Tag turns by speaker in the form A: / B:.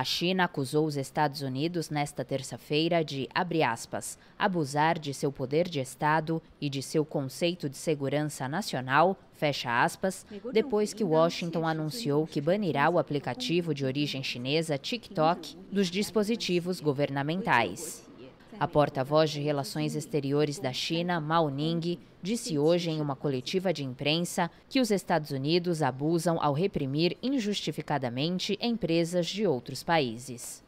A: A China acusou os Estados Unidos nesta terça-feira de, abre aspas, abusar de seu poder de Estado e de seu conceito de segurança nacional, fecha aspas, depois que Washington anunciou que banirá o aplicativo de origem chinesa TikTok dos dispositivos governamentais. A porta-voz de Relações Exteriores da China, Mao Ning, disse hoje em uma coletiva de imprensa que os Estados Unidos abusam ao reprimir injustificadamente empresas de outros países.